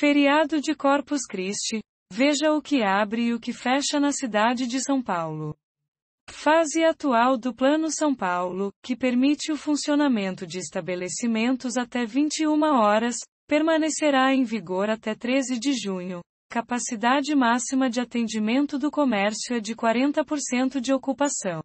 Feriado de Corpus Christi. Veja o que abre e o que fecha na cidade de São Paulo. Fase atual do Plano São Paulo, que permite o funcionamento de estabelecimentos até 21 horas, permanecerá em vigor até 13 de junho. Capacidade máxima de atendimento do comércio é de 40% de ocupação.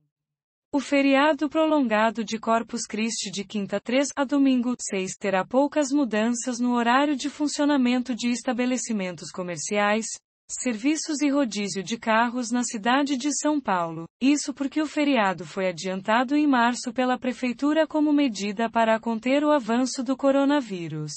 O feriado prolongado de Corpus Christi de quinta 3 a domingo 6 terá poucas mudanças no horário de funcionamento de estabelecimentos comerciais, serviços e rodízio de carros na cidade de São Paulo. Isso porque o feriado foi adiantado em março pela prefeitura como medida para conter o avanço do coronavírus.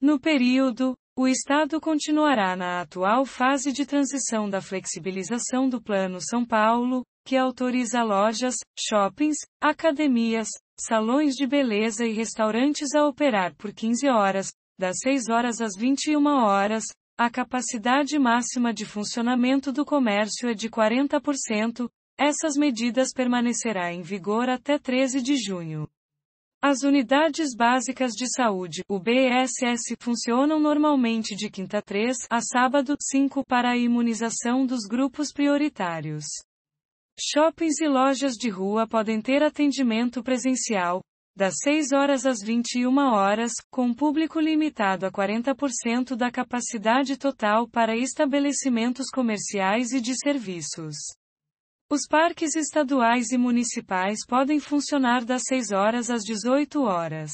No período, o Estado continuará na atual fase de transição da flexibilização do Plano São Paulo, que autoriza lojas, shoppings, academias, salões de beleza e restaurantes a operar por 15 horas, das 6 horas às 21 horas. A capacidade máxima de funcionamento do comércio é de 40%. Essas medidas permanecerá em vigor até 13 de junho. As unidades básicas de saúde, o BSS, funcionam normalmente de quinta 3 a sábado 5 para a imunização dos grupos prioritários. Shoppings e lojas de rua podem ter atendimento presencial, das 6 horas às 21 horas, com público limitado a 40% da capacidade total para estabelecimentos comerciais e de serviços. Os parques estaduais e municipais podem funcionar das 6 horas às 18 horas.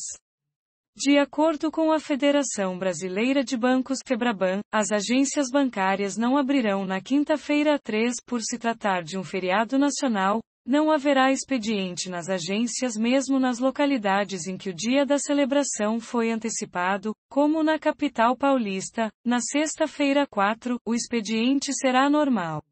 De acordo com a Federação Brasileira de Bancos Febraban, as agências bancárias não abrirão na quinta-feira 3 por se tratar de um feriado nacional, não haverá expediente nas agências mesmo nas localidades em que o dia da celebração foi antecipado, como na capital paulista, na sexta-feira 4, o expediente será normal.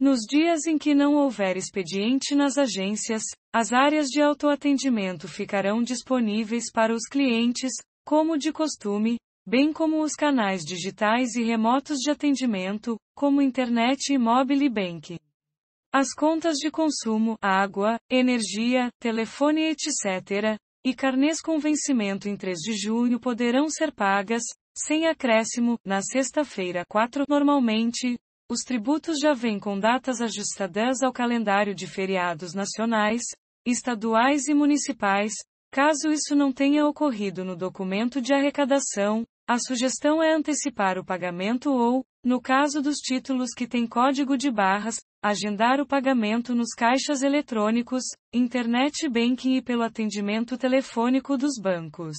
Nos dias em que não houver expediente nas agências, as áreas de autoatendimento ficarão disponíveis para os clientes, como de costume, bem como os canais digitais e remotos de atendimento, como internet e mobile bank. As contas de consumo, água, energia, telefone, etc., e carnês com vencimento em 3 de junho poderão ser pagas, sem acréscimo, na sexta-feira 4, normalmente, os tributos já vêm com datas ajustadas ao calendário de feriados nacionais, estaduais e municipais, caso isso não tenha ocorrido no documento de arrecadação, a sugestão é antecipar o pagamento ou, no caso dos títulos que têm código de barras, agendar o pagamento nos caixas eletrônicos, internet banking e pelo atendimento telefônico dos bancos.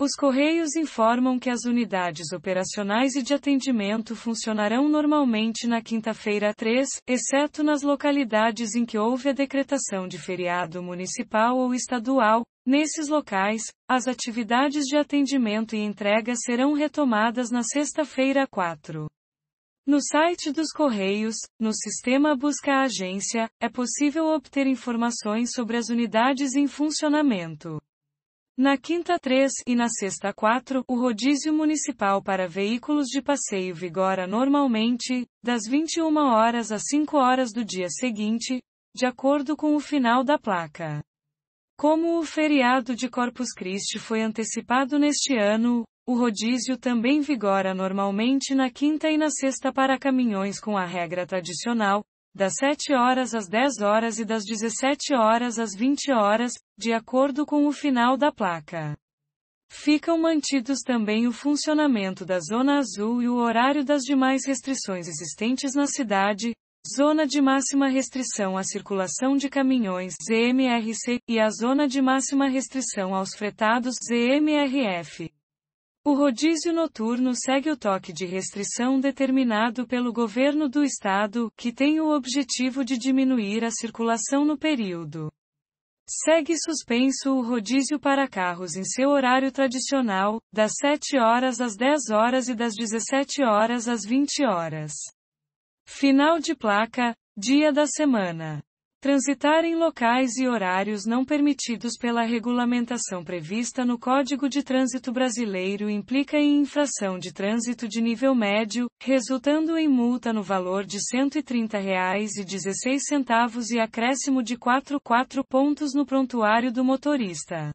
Os Correios informam que as unidades operacionais e de atendimento funcionarão normalmente na quinta-feira 3, exceto nas localidades em que houve a decretação de feriado municipal ou estadual. Nesses locais, as atividades de atendimento e entrega serão retomadas na sexta-feira 4. No site dos Correios, no sistema Busca a Agência, é possível obter informações sobre as unidades em funcionamento. Na quinta 3 e na sexta 4, o rodízio municipal para veículos de passeio vigora normalmente, das 21 horas às 5 horas do dia seguinte, de acordo com o final da placa. Como o feriado de Corpus Christi foi antecipado neste ano, o rodízio também vigora normalmente na quinta e na sexta para caminhões com a regra tradicional, das 7 horas às 10 horas e das 17 horas às 20 horas, de acordo com o final da placa. Ficam mantidos também o funcionamento da Zona Azul e o horário das demais restrições existentes na cidade, Zona de máxima restrição à circulação de caminhões ZMRC e a zona de máxima restrição aos fretados ZMRF. O rodízio noturno segue o toque de restrição determinado pelo governo do estado, que tem o objetivo de diminuir a circulação no período. Segue suspenso o rodízio para carros em seu horário tradicional, das 7 horas às 10 horas e das 17 horas às 20 horas. Final de placa, dia da semana transitar em locais e horários não permitidos pela regulamentação prevista no Código de Trânsito Brasileiro implica em infração de trânsito de nível médio, resultando em multa no valor de R$ 130,16 e acréscimo de 4,4 pontos no prontuário do motorista.